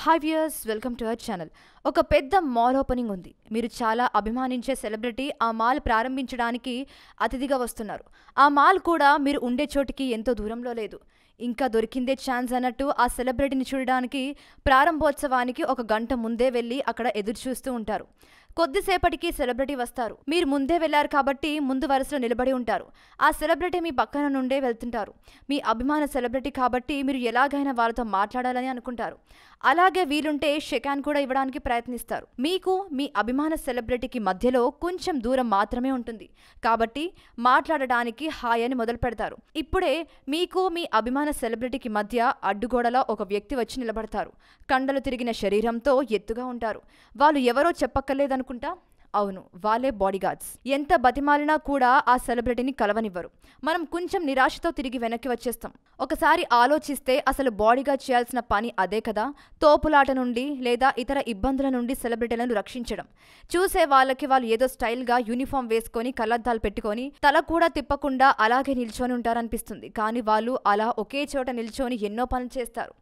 hi viewers welcome to our channel ఒక పెద్ద mall opening ఉంది మీరు చాలా అభిమానించే సెలబ్రిటీ ఆ మాల్ ప్రారంభించడానికి అతిథిగా వస్తున్నారు ఆ మాల్ కూడా మీరు ఉండే చోటికి ఎంతో దూరంలో లేదు ఇంకా దొరికిందే ఛాన్స్ అన్నట్టు ఆ సెలబ్రిటీని చూడడానికి ప్రారంభోత్సవానికి ఒక గంట ముందే వెళ్ళి అక్కడ ఎదురు చూస్తూ ఉంటారు కొద్దిసేపటికి సెలబ్రిటీ వస్తారు మీరు ముందే వెళ్లారు కాబట్టి ముందు వరుసలో నిలబడి ఉంటారు ఆ సెలబ్రిటీ మీ పక్కన నుండే వెళ్తుంటారు మీ అభిమాన సెలబ్రిటీ కాబట్టి మీరు ఎలాగైనా వారితో మాట్లాడాలని అనుకుంటారు అలాగే వీలుంటే షెకాన్ కూడా ఇవ్వడానికి ప్రయత్నిస్తారు మీకు మీ అభిమాన సెలబ్రిటీకి మధ్యలో కొంచెం దూరం మాత్రమే ఉంటుంది కాబట్టి మాట్లాడడానికి హాయ్ అని మొదలు పెడతారు ఇప్పుడే మీకు మీ అభిమాన సెలబ్రిటీకి మధ్య అడ్డుగోడలో ఒక వ్యక్తి వచ్చి నిలబడతారు కండలు తిరిగిన శరీరంతో ఎత్తుగా ఉంటారు వాళ్ళు ఎవరో చెప్పక్కర్లేదని అనుకుంటా అవును వాళ్ళే బాడీగార్డ్స్ ఎంత బతిమాలినా కూడా ఆ సెలబ్రిటీని కలవనివ్వరు మనం కొంచెం నిరాశతో తిరిగి వెనక్కి వచ్చేస్తాం ఒకసారి ఆలోచిస్తే అసలు బాడీగార్డ్ చేయాల్సిన పని అదే కదా తోపులాట నుండి లేదా ఇతర ఇబ్బందుల నుండి సెలబ్రిటీలను రక్షించడం చూసే వాళ్ళకి వాళ్ళు ఏదో స్టైల్గా యూనిఫామ్ వేసుకొని కళ్ళద్దాలు పెట్టుకొని తల కూడా తిప్పకుండా అలాగే నిల్చొని ఉంటారనిపిస్తుంది కానీ వాళ్ళు అలా ఒకే చోట నిల్చొని ఎన్నో పనులు చేస్తారు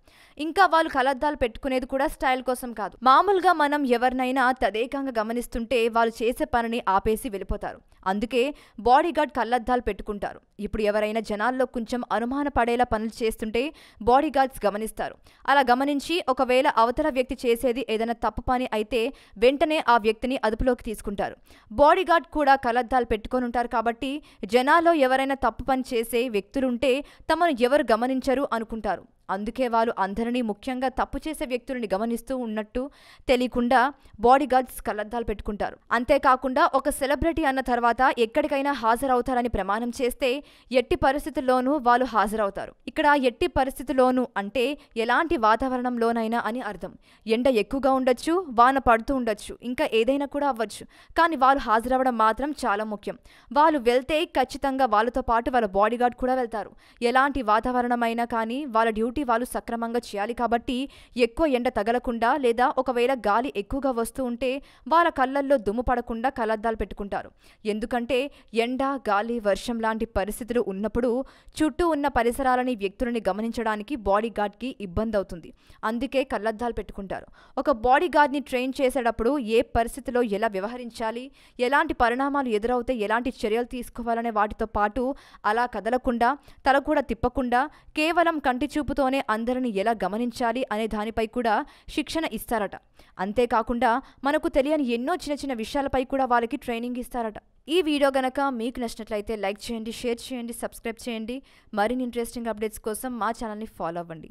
ఇంకా వాళ్ళు కళద్దాలు పెట్టుకునేది కూడా స్టైల్ కోసం కాదు మామూలుగా మనం ఎవరినైనా తదేకంగా గమనిస్తుంటే వాళ్ళు చేసే పనిని ఆపేసి వెళ్ళిపోతారు అందుకే బాడీగార్డ్ కళ్ళద్దాలు పెట్టుకుంటారు ఇప్పుడు ఎవరైనా జనాల్లో కొంచెం అనుమాన పడేలా పనులు చేస్తుంటే బాడీగార్డ్స్ గమనిస్తారు అలా గమనించి ఒకవేళ అవతల వ్యక్తి చేసేది ఏదైనా తప్పు పని అయితే వెంటనే ఆ వ్యక్తిని అదుపులోకి తీసుకుంటారు బాడీగార్డ్ కూడా కళ్ళద్దాలు పెట్టుకొని ఉంటారు కాబట్టి జనాల్లో ఎవరైనా తప్పు పని చేసే వ్యక్తులుంటే తమను ఎవరు గమనించరు అనుకుంటారు అందుకే వాళ్ళు అందరినీ ముఖ్యంగా తప్పు చేసే వ్యక్తులని గమనిస్తూ ఉన్నట్టు తెలియకుండా బాడీ గార్డ్స్ కళ్ళద్దాలు పెట్టుకుంటారు అంతేకాకుండా ఒక సెలబ్రిటీ అన్న తర్వాత ఎక్కడికైనా హాజరవుతారని ప్రమాణం చేస్తే ఎట్టి పరిస్థితుల్లోనూ వాళ్ళు హాజరవుతారు ఇక్కడ ఎట్టి పరిస్థితుల్లోనూ అంటే ఎలాంటి వాతావరణంలోనైనా అని అర్థం ఎండ ఎక్కువగా ఉండొచ్చు వాన పడుతూ ఉండొచ్చు ఇంకా ఏదైనా కూడా అవ్వచ్చు కానీ వాళ్ళు హాజరవ్వడం మాత్రం చాలా ముఖ్యం వాళ్ళు వెళ్తే ఖచ్చితంగా వాళ్ళతో పాటు వాళ్ళ బాడీగార్డ్ కూడా వెళ్తారు ఎలాంటి వాతావరణమైనా కానీ వాళ్ళ డ్యూటీ వంటి వాళ్ళు సక్రమంగా చేయాలి కాబట్టి ఎక్కువ ఎండ తగలకుండా లేదా ఒకవేళ గాలి ఎక్కువగా వస్తూ ఉంటే వాళ్ళ కళ్ళల్లో దుమ్ము పడకుండా కలద్దాలు పెట్టుకుంటారు ఎందుకంటే ఎండ గాలి వర్షం లాంటి పరిస్థితులు ఉన్నప్పుడు చుట్టూ ఉన్న పరిసరాలని వ్యక్తులని గమనించడానికి బాడీ గార్డ్కి ఇబ్బంది అవుతుంది అందుకే కళ్ళద్దాలు పెట్టుకుంటారు ఒక బాడీ గార్డ్ని ట్రైన్ చేసేటప్పుడు ఏ పరిస్థితిలో ఎలా వ్యవహరించాలి ఎలాంటి పరిణామాలు ఎదురవుతే ఎలాంటి చర్యలు తీసుకోవాలనే వాటితో పాటు అలా కదలకుండా తల కూడా తిప్పకుండా కేవలం కంటి చూపుతో ఇంట్లోనే అందరిని ఎలా గమనించాలి అనే దానిపై కూడా శిక్షణ ఇస్తారట అంతేకాకుండా మనకు తెలియని ఎన్నో చిన్న చిన్న విషయాలపై కూడా వాళ్ళకి ట్రైనింగ్ ఇస్తారట ఈ వీడియో గనక మీకు నచ్చినట్లయితే లైక్ చేయండి షేర్ చేయండి సబ్స్క్రైబ్ చేయండి మరిన్ని ఇంట్రెస్టింగ్ అప్డేట్స్ కోసం మా ఛానల్ని ఫాలో అవ్వండి